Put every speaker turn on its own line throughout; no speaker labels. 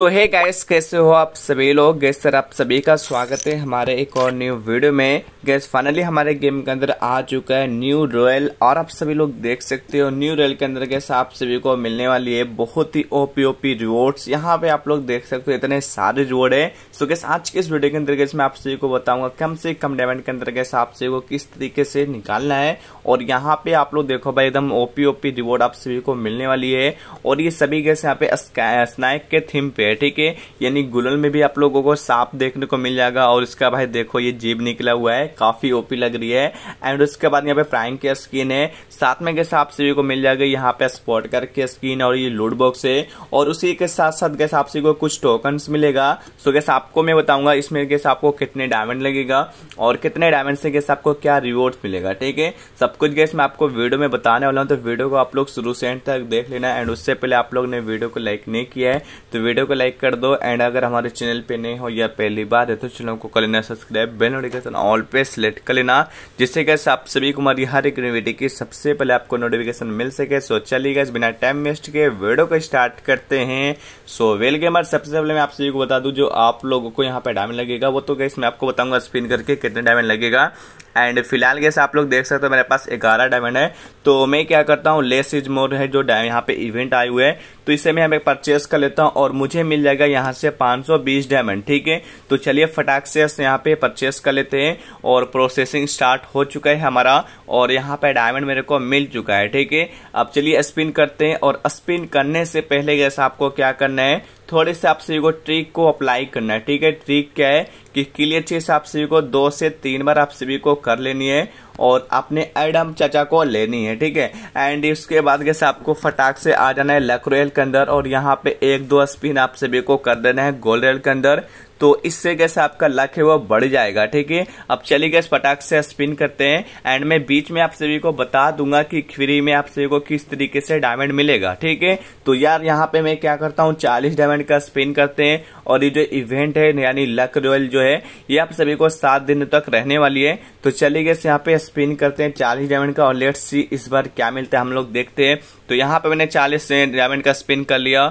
तो हे गैस कैसे हो आप सभी लोग गैस सर आप सभी का स्वागत है हमारे एक और न्यू वीडियो में गैस फाइनली हमारे गेम के अंदर आ चुका है न्यू रॉयल और आप सभी लोग देख सकते हो न्यू रॉयल के अंदर गैस आप सभी को मिलने वाली है बहुत ही ओपी ओपी रिवॉर्ड्स यहाँ पे आप लोग देख सकते हो इतने सारे रिवॉर्ड है सो गैस आज के इस वीडियो के अंदर गैस मैं आप सभी को बताऊंगा कम से कम डायमंड के अंदर गैस आप सभी को किस तरीके से निकालना है और यहाँ पे आप लोग देखो भाई एकदम ओपी ओपी रिवॉर्ड आप सभी को मिलने वाली है और ये सभी गैस यहाँ पे स्नाइक के थीम पे है ठीक है यानी गुलल में भी आप लोगों को सांप देखने को मिल जाएगा और इसका भाई देखो ये जीभ निकला हुआ है काफी ओपी लग रही है एंड उसके बाद यहाँ पे प्राइंग की स्किन है साथ में कैसे आप सभी को मिल जाएगा यहाँ पे स्पॉट कर के स्किन और ये लूड बॉक्स है और उसी के साथ साथ गैस आप सभी को कुछ टोकन मिलेगा सो गैस आपको मैं बताऊंगा इसमें गैस आपको कितने डायमंड लगेगा और कितने डायमंड से गैस आपको क्या रिवॉर्ड मिलेगा ठीक है सब कुछ गैस मैं आपको वीडियो में बताने वाला हूँ तो वीडियो को आप लोग शुरू से एंड तक देख लेना एंड उससे पहले आप लोग ने वीडियो को लाइक नहीं किया है तो वीडियो को लाइक कर दो एंड अगर हमारे चैनल पे नए हो या पहली बार है तो चैनल को कर लेना सब्सक्राइब बेल नोटिफिकेशन ऑल पे सेलेक्ट कर लेना जिससे कैसे आप सभी को हमारी हर एक वीडियो की सबसे पहले आपको नोटिफिकेशन मिल सके सो चलिए गैस बिना टाइम वेस्ट के वीडियो को स्टार्ट करते हैं सो वेल गेमर सबसे पहले मैं आप सभी को बता दूँ जो आप लोगों को यहाँ पर डायमंड लगेगा वो तो गैस मैं आपको बताऊँगा स्पिन करके कितने डायमंड लगेगा एंड फिलहाल कैसे आप लोग देख सकते हो मेरे पास ग्यारह डायमंड है तो मैं क्या करता हूँ लेस इज मोर है जो यहाँ पे इवेंट आए हुए हैं तो इसे मैं हमें परचेस कर लेता हूँ और मुझे मिल जाएगा यहाँ से 520 डायमंड ठीक है तो चलिए फटाक से यहाँ पे परचेस कर लेते हैं और प्रोसेसिंग स्टार्ट हो चुका है हमारा और यहाँ पे डायमंड मेरे को मिल चुका है ठीक है अब चलिए स्पिन करते हैं और स्पिन करने से पहले जैसे आपको क्या करना है थोड़े से आप सभी को ट्रिक को अप्लाई करना है ठीक है ट्रिक क्या है कि क्लियर चेस आप सभी को दो से तीन बार आप सभी को कर लेनी है और अपने एडम चाचा को लेनी है ठीक है एंड इसके बाद कैसे आपको फटाक से आ जाना है लक रेल के अंदर और यहाँ पे एक दो स्पिन आप सभी को कर देना है गोल रेल के अंदर तो इससे कैसे आपका लक है वो बढ़ जाएगा ठीक है अब चलिए गए फटाक से स्पिन करते हैं एंड मैं बीच में आप सभी को बता दूंगा कि फ्री में आप सभी को किस तरीके से डायमंड मिलेगा ठीक है तो यार यहाँ पे मैं क्या करता हूँ चालीस डायमंड का स्पिन करते हैं और ये जो इवेंट है यानी लक रॉयल जो है ये आप सभी को सात दिन तक रहने वाली है तो चलिए गए यहाँ पे स्पिन करते हैं चालीस डायमंड का और लेट्स सी इस बार क्या मिलता है हम लोग देखते हैं तो यहाँ पे मैंने 40 डायमंड का स्पिन कर लिया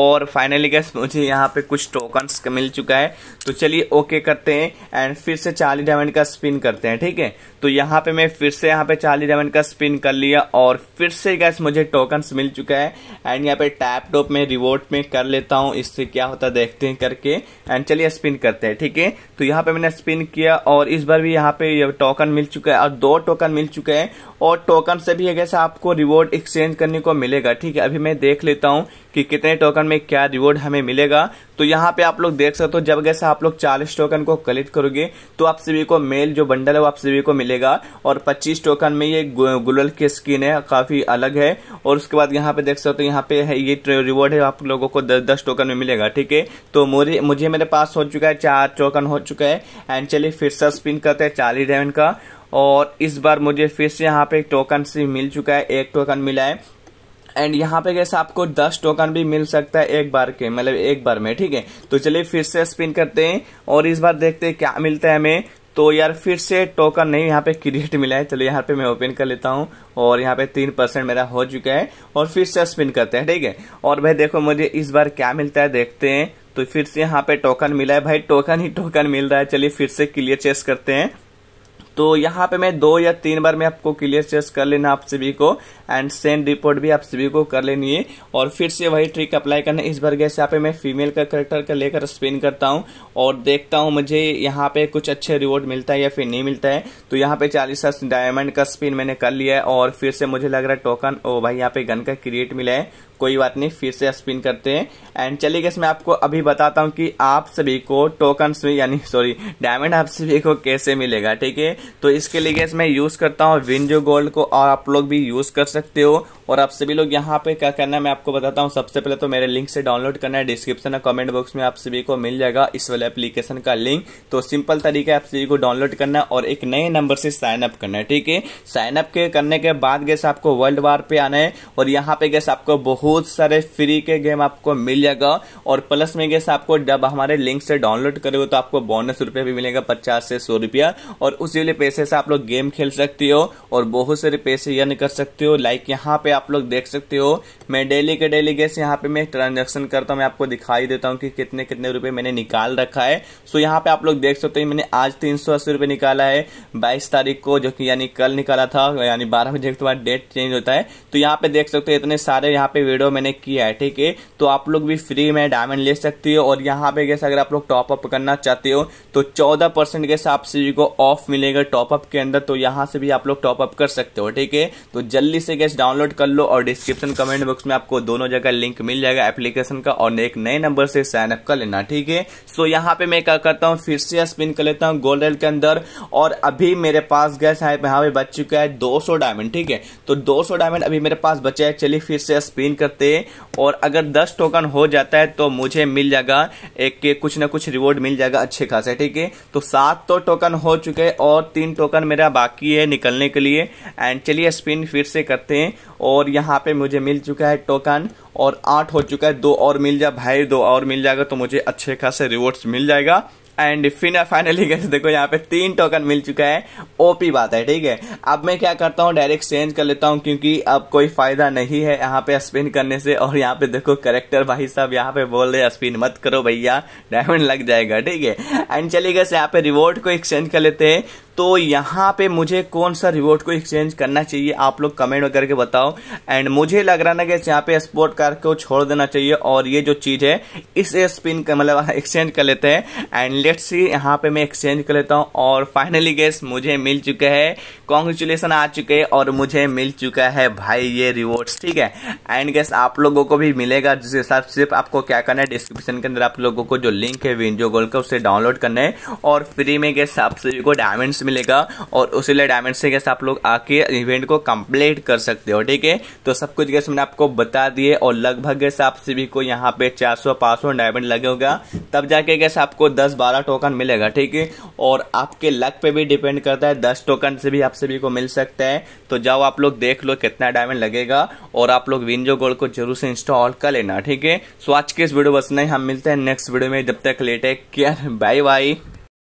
और फाइनली गैस मुझे यहाँ पे कुछ टोकन्स मिल चुका है तो चलिए ओके करते हैं एंड फिर से 40 डायमंड का स्पिन करते हैं ठीक है तो यहाँ पे मैं फिर से यहाँ पे 40 डायमंड का स्पिन कर लिया और फिर से गैस मुझे टोकन्स मिल चुका है एंड यहाँ पे टैप टॉप में रिवोट में कर लेता हूँ इससे क्या होता है देखते हैं करके एंड चलिए स्पिन करते हैं ठीक है तो यहाँ पे मैंने स्पिन किया और इस बार भी यहाँ पे टोकन मिल चुका है और दो टोकन मिल चुका है और टोकन से भी गैस आपको रिवॉर्ड एक्सचेंज करने को मिलेगा ठीक है अभी मैं देख लेता हूँ कि कितने टोकन में क्या रिवॉर्ड हमें मिलेगा तो यहाँ पे आप लोग देख सकते हो जब जैसे आप लोग 40 टोकन को कलेक्ट करोगे तो आप सभी को मेल जो बंडल है वो आप सभी को मिलेगा और 25 टोकन में ये गुलल की स्किन है काफ़ी अलग है और उसके बाद यहाँ पे देख सकते हो यहाँ पे है ये रिवॉर्ड है आप लोगों को 10 दस टोकन में मिलेगा ठीक है तो मुझे मुझे मेरे पास हो चुका है चार टोकन हो चुका है एंड चलिए फिर से स्पिन करते हैं चालीस डायमंड का और इस बार मुझे फिर से यहाँ पे टोकन से मिल चुका है एक टोकन मिला है एंड यहाँ पे कैसे आपको दस टोकन भी मिल सकता है एक बार के मतलब एक बार में ठीक है तो चलिए फिर से स्पिन करते हैं और इस बार देखते हैं क्या मिलता है हमें तो यार फिर से टोकन नहीं यहाँ पे क्रिएट मिला है चलिए यहाँ पे मैं ओपन कर लेता हूँ और यहाँ पे तीन परसेंट मेरा हो चुका है और फिर से स्पिन करते हैं ठीक है और भाई देखो मुझे इस बार क्या मिलता है देखते हैं तो फिर से यहाँ पे टोकन मिला है भाई टोकन ही टोकन मिल रहा है चलिए फिर से क्लियर चेस करते हैं तो यहाँ पे मैं दो या तीन बार में आपको क्लियर चेस कर लेना आप सभी को एंड सेंड रिपोर्ट भी आप सभी को कर लेनी है और फिर से वही ट्रिक अप्लाई करना इस बार गैस यहाँ पे मैं फीमेल का करेक्टर का लेकर स्पिन करता हूँ और देखता हूँ मुझे यहाँ पे कुछ अच्छे रिवॉर्ड मिलता है या फिर नहीं मिलता है तो यहाँ पे चालीस डायमंड का स्पिन मैंने कर लिया है और फिर से मुझे लग रहा है टोकन ओ भाई यहाँ पे गन का क्रिएट मिला है कोई बात नहीं फिर से स्पिन करते हैं एंड चलिए गैस मैं आपको अभी बताता हूँ कि आप सभी को टोकन में यानी सॉरी डायमंड आप सभी को कैसे मिलेगा ठीक है तो इसके लिए मैं यूज़ करता हूँ विंजो गोल्ड को और आप लोग भी यूज़ कर सकते हो और आप सभी लोग यहाँ पे क्या करना है मैं आपको बताता हूँ सबसे पहले तो मेरे लिंक से डाउनलोड करना है डिस्क्रिप्शन और कमेंट बॉक्स में आप सभी को मिल जाएगा इस वाले एप्लीकेशन का लिंक तो सिंपल तरीके आप सभी को डाउनलोड करना है और एक नए नंबर से साइन अप करना है ठीक है साइन अप के करने के बाद गैस आपको वर्ल्ड वार पे आना है और यहाँ पे गैस आपको बहुत सारे फ्री के गेम आपको मिल जाएगा और प्लस में गैस आपको जब हमारे लिंक से डाउनलोड करोगे तो आपको बोनस रुपया भी मिलेगा पचास से सौ रुपया और उसी वाले पैसे से आप लोग गेम खेल सकते हो और बहुत सारे पैसे यर्न कर सकते हो लाइक यहाँ पे आप आप लोग देख सकते हो मैं डेली के डेली गैस यहाँ पे मैं ट्रांजेक्शन करता हूँ मैं आपको दिखाई देता हूँ कि कितने कितने रुपए मैंने निकाल रखा है सो यहाँ पे आप लोग देख सकते हो मैंने आज तीन सौ निकाला है बाईस तारीख को जो कि यानी कल निकाला था यानी बारह बजे के बाद डेट चेंज होता है तो यहाँ पे देख सकते हो इतने सारे यहाँ पे वीडियो मैंने किया है ठीक है तो आप लोग भी फ्री में डायमंड ले सकते हो और यहाँ पे गैस अगर आप लोग टॉपअप करना चाहते हो तो चौदह परसेंट गैस आप सभी को ऑफ मिलेगा टॉपअप के अंदर तो यहाँ से भी आप लोग टॉपअप कर सकते हो ठीक है तो जल्दी से गैस डाउनलोड कर लो और डिस्क्रिप्शन कमेंट बॉक्स में आपको दोनों जगह लिंक मिल जाएगा एप्लीकेशन का और एक नए नंबर से साइन अप कर लेना ठीक है सो यहाँ पे मैं क्या करता हूँ फिर से स्पिन कर लेता हूँ गोल्ड रेल के अंदर और अभी मेरे पास गैस है यहाँ पे बच चुका है दो डायमंड ठीक है तो दो डायमंड अभी मेरे पास बचा है चलिए फिर से स्पिन करते हैं और अगर दस टोकन हो जाता है तो मुझे मिल जाएगा एक के कुछ ना कुछ रिवॉर्ड मिल जाएगा अच्छे खास ठीक है तो सात तो टोकन हो चुके और तीन टोकन मेरा बाकी है निकलने के लिए एंड चलिए स्पिन फिर से करते हैं और और यहाँ पे मुझे मिल चुका है टोकन और आठ हो चुका है दो और मिल जाए भाई दो और मिल जाएगा तो मुझे अच्छे खासे रिवॉर्ड्स मिल जाएगा एंड फिन फाइनली गैस देखो यहाँ पे तीन टोकन मिल चुका है ओपी बात है ठीक है अब मैं क्या करता हूँ डायरेक्ट चेंज कर लेता हूँ क्योंकि अब कोई फायदा नहीं है यहाँ पे स्पिन करने से और यहाँ पे देखो करेक्टर भाई साहब यहाँ पे बोल रहे स्पिन मत करो भैया डायमंड लग जाएगा ठीक है एंड चलिए गैस यहाँ पे रिवॉर्ड को एक्सचेंज कर लेते हैं तो यहाँ पे मुझे कौन सा रिवॉर्ड को एक्सचेंज करना चाहिए आप लोग कमेंट वगैरह के बताओ एंड मुझे लग रहा ना कि यहाँ पे स्पोर्ट कार को छोड़ देना चाहिए और ये जो चीज़ है इस स्पिन का मतलब एक्सचेंज कर लेते हैं एंड लेट्स सी यहाँ पे मैं एक्सचेंज कर लेता हूँ और फाइनली गेस मुझे मिल चुका है कॉन्ग्रेचुलेसन आ चुके हैं और मुझे मिल चुका है भाई ये रिवॉर्ड्स ठीक है एंड गैस आप लोगों को भी मिलेगा जिस हिसाब से आपको क्या करना है डिस्क्रिप्शन के अंदर आप लोगों को जो लिंक है विंजो गोल्ड का उसे डाउनलोड करना है और फ्री में गैस आप सभी को डायमंड मिलेगा और उसी वाले डायमंड से कैसे आप लोग आके इवेंट को कंप्लीट कर सकते हो ठीक है तो सब कुछ कैसे मैंने आपको बता दिए और लगभग कैसे आप सभी को यहाँ पे 400 500 डायमंड लगे होगा तब जाके कैसे आपको 10 12 टोकन मिलेगा ठीक है और आपके लक पे भी डिपेंड करता है दस टोकन से भी आप सभी को मिल सकता है तो जाओ आप लोग देख लो कितना डायमंड लगेगा और आप लोग विंजो गोल्ड को जरूर से इंस्टॉल कर लेना ठीक है सो आज के इस वीडियो बस नहीं हम मिलते हैं नेक्स्ट वीडियो में जब तक लेटे केयर बाय बाय